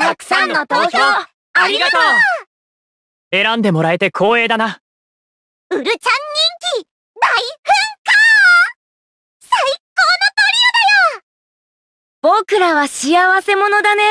たくさんの投票ありがとう選んでもらえて光栄だなウルちゃん人気大噴火最高のトリオだよ僕らは幸せ者だね